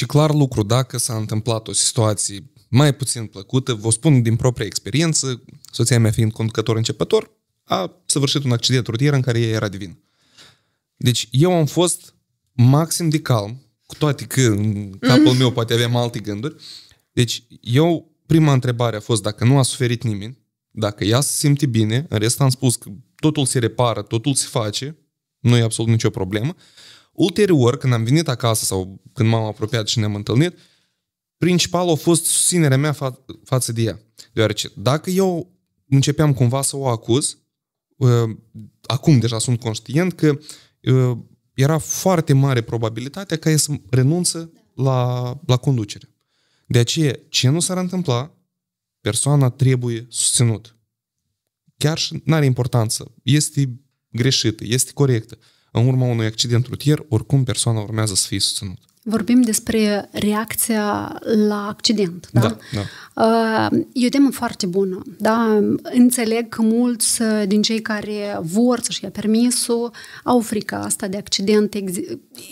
Și clar lucru, dacă s-a întâmplat o situație mai puțin plăcută, vă spun din propria experiență, soția mea fiind conducător începător, a săvârșit un accident rutier în care ea era divin. Deci eu am fost maxim de calm, cu toate că în capul meu poate aveam alte gânduri. Deci eu, prima întrebare a fost dacă nu a suferit nimeni, dacă ea se simte bine, în rest am spus că totul se repară, totul se face, nu e absolut nicio problemă. Ulterior, când am venit acasă sau când m-am apropiat și ne-am întâlnit, principal a fost susținerea mea fa- față de ea. Deoarece dacă eu începeam cumva să o acuz, ă, acum deja sunt conștient că ă, era foarte mare probabilitatea ca ea să renunță la, la conducere. De aceea, ce nu s-ar întâmpla, persoana trebuie susținut. Chiar și nu are importanță. Este greșită, este corectă în urma unui accident rutier, oricum persoana urmează să fie susținută. Vorbim despre reacția la accident, da? Da, da. Uh, e o temă foarte bună, da? Înțeleg că mulți uh, din cei care vor să-și ia permisul au frica asta de accidente,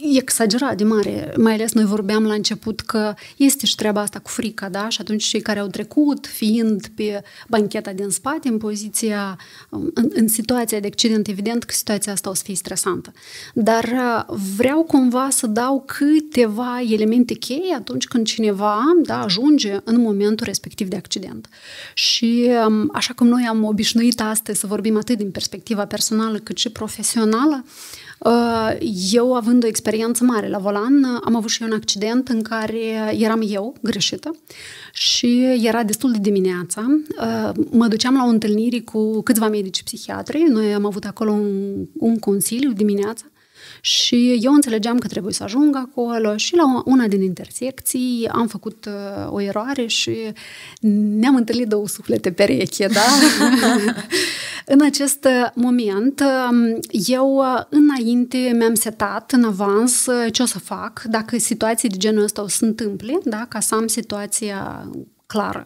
exagerat de mare. Mai ales noi vorbeam la început că este și treaba asta cu frica, da? Și atunci cei care au trecut, fiind pe bancheta din spate, în poziția, în, în situația de accident, evident că situația asta o să fie stresantă. Dar vreau cumva să dau câteva elemente cheie atunci când cineva da, ajunge în momentul respectiv de accident. Și așa cum noi am obișnuit astăzi să vorbim atât din perspectiva personală cât și profesională, Uh, eu, având o experiență mare la volan, am avut și eu un accident în care eram eu greșită și era destul de dimineața. Uh, mă duceam la o întâlnire cu câțiva medici psihiatri. Noi am avut acolo un, un consiliu dimineața și eu înțelegeam că trebuie să ajung acolo și la una din intersecții am făcut uh, o eroare și ne-am întâlnit două suflete pereche, da? în acest uh, moment, um, eu uh, înainte mi-am setat în avans ce o să fac dacă situații de genul ăsta o să întâmple, da? Ca să am situația clară.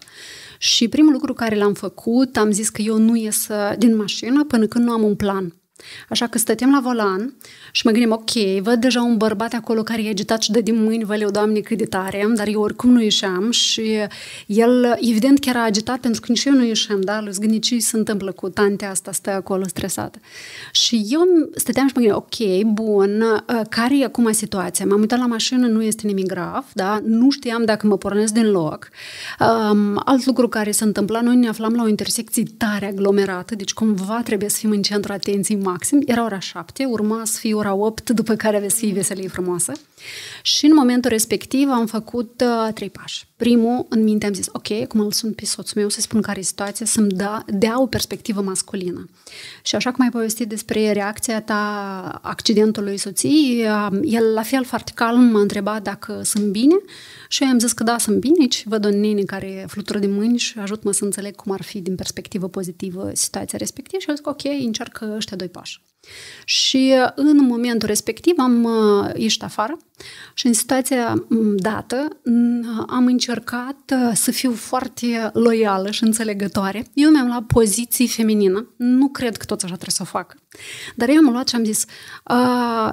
Și primul lucru care l-am făcut, am zis că eu nu ies din mașină până când nu am un plan. Așa că stăteam la volan și mă gândim, ok, văd deja un bărbat acolo care e agitat și dă din mâini, vă leu, doamne, cât de tare, dar eu oricum nu ieșeam și el, evident că era agitat pentru că nici eu nu ieșeam, da, lui zgâni ce se întâmplă cu tantea asta, stă acolo stresată. Și eu stăteam și mă gândeam, ok, bun, ă, care e acum situația? M-am uitat la mașină, nu este nimic grav, da, nu știam dacă mă pornesc din loc. Um, alt lucru care se întâmpla, noi ne aflam la o intersecție tare aglomerată, deci cumva trebuie să fim în centru atenției maxim, era ora 7, urma să fie ora 8, după care veți fi veselie frumoasă. Și în momentul respectiv am făcut uh, trei pași. Primul, în minte am zis, ok, cum îl sunt pe soțul meu să spun care e situația, să-mi da, dea o perspectivă masculină. Și așa cum ai povestit despre reacția ta accidentului soției, el la fel foarte calm m-a întrebat dacă sunt bine și eu am zis că da, sunt bine, Și văd o nene care flutură de mâini și ajut-mă să înțeleg cum ar fi din perspectivă pozitivă situația respectivă și eu zic, ok, încearcă ăștia doi pași. Și în momentul respectiv am uh, ieșit afară și în situația mm, dată mm, am încercat uh, să fiu foarte loială și înțelegătoare. Eu mi-am luat poziții feminină. Nu cred că toți așa trebuie să o facă. Dar eu am luat și am zis,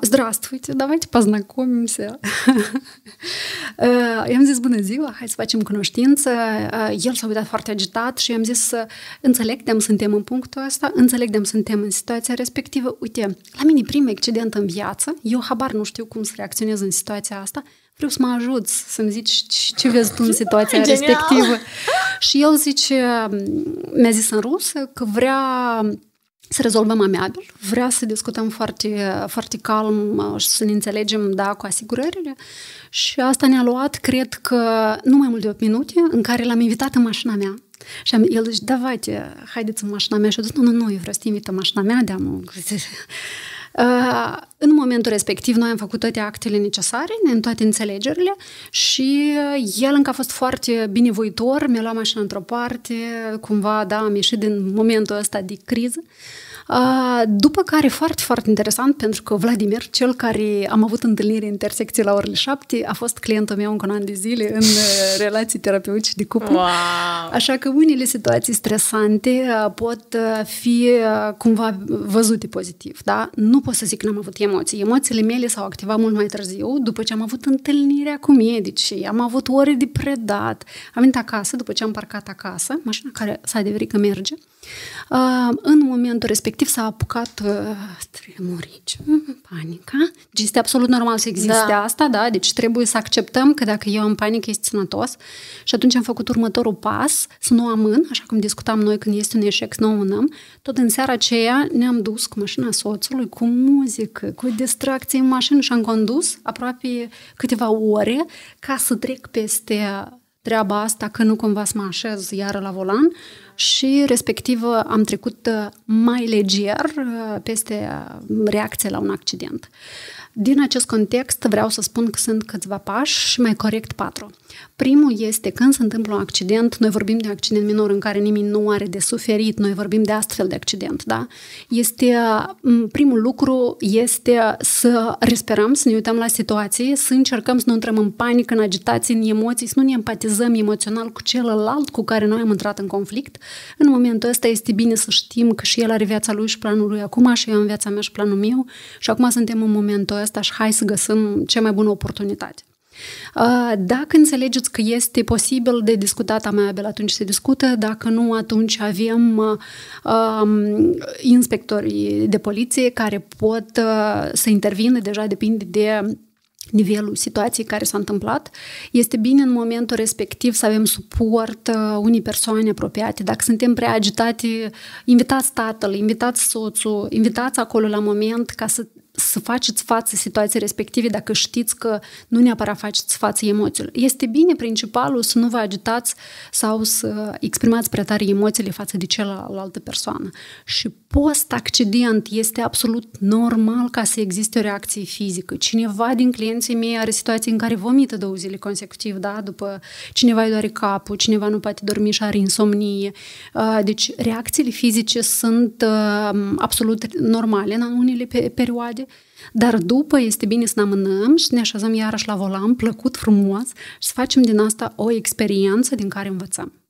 здравствуйте, давайте познакомимся. I-am zis, bună ziua, hai să facem cunoștință. El s-a uitat foarte agitat și i-am zis, înțeleg de suntem în punctul ăsta, înțeleg de suntem în situația respectivă. Uite, la mine prim accident în viață, eu habar nu știu cum să reacționez în situația asta, vreau să mă ajut să-mi zici ce vezi tu în situația respectivă. Și el zice, mi-a zis în rusă că vrea să rezolvăm amiabil, vrea să discutăm foarte, foarte calm uh, și să ne înțelegem, da, cu asigurările și asta ne-a luat, cred că, nu mai mult de 8 minute, în care l-am invitat în mașina mea. Și am, el zice, da, davайте, haideți în mașina mea. Și eu zic, nu, nu, nu, eu vreau să te invit în mașina mea, de am Uh, în momentul respectiv, noi am făcut toate actele necesare, în toate înțelegerile și uh, el încă a fost foarte binevoitor, mi-a luat mașina într-o parte, cumva, da, am ieșit din momentul ăsta de criză. După care, foarte, foarte interesant, pentru că Vladimir, cel care am avut întâlnire intersecție la orele șapte, a fost clientul meu încă un an de zile în uh, relații terapeutice de cuplu. Wow. Așa că unele situații stresante uh, pot uh, fi cumva văzute pozitiv, da? Nu pot să zic că n-am avut emoții. Emoțiile mele s-au activat mult mai târziu, după ce am avut întâlnirea cu medicii, am avut ore de predat, am venit acasă, după ce am parcat acasă, mașina care s-a adeverit că merge, în momentul respectiv efectiv s-a apucat uh, tremurici, mm, panica. Deci este absolut normal să existe da. asta, da? Deci trebuie să acceptăm că dacă eu am panică, este sănătos. Și atunci am făcut următorul pas, să nu amân, așa cum discutam noi când este un eșec, să nu amânăm. Tot în seara aceea ne-am dus cu mașina soțului, cu muzică, cu distracție în mașină și am condus aproape câteva ore ca să trec peste treaba asta, că nu cumva să mă așez iară la volan și respectiv uh, am trecut uh, mai legier uh, peste reacția la un accident. Din acest context vreau să spun că sunt câțiva pași și mai corect patru. Primul este când se întâmplă un accident, noi vorbim de un accident minor în care nimeni nu are de suferit, noi vorbim de astfel de accident, da? Este, primul lucru este să respirăm, să ne uităm la situație, să încercăm să nu intrăm în panică, în agitație, în emoții, să nu ne empatizăm emoțional cu celălalt cu care noi am intrat în conflict, în momentul ăsta este bine să știm că și el are viața lui și planul lui acum și eu am viața mea și planul meu și acum suntem în momentul ăsta și hai să găsim cea mai bună oportunitate. Dacă înțelegeți că este posibil de discutat, amabil, atunci se discută, dacă nu, atunci avem um, inspectorii de poliție care pot uh, să intervină, deja depinde de nivelul situației care s-a întâmplat, este bine în momentul respectiv să avem suport uh, unei persoane apropiate. Dacă suntem prea agitate, invitați tatăl, invitați soțul, invitați acolo la moment ca să să faceți față situației respective dacă știți că nu neapărat faceți față emoțiilor. Este bine principalul să nu vă agitați sau să exprimați prea tare emoțiile față de cealaltă persoană. Și post-accident este absolut normal ca să existe o reacție fizică. Cineva din clienții mei are situații în care vomită două zile consecutiv, da? după cineva îi doare capul, cineva nu poate dormi și are insomnie. Deci reacțiile fizice sunt absolut normale în unele perioade dar după este bine să ne amânăm și ne așezăm iarăși la volan, plăcut, frumos și să facem din asta o experiență din care învățăm.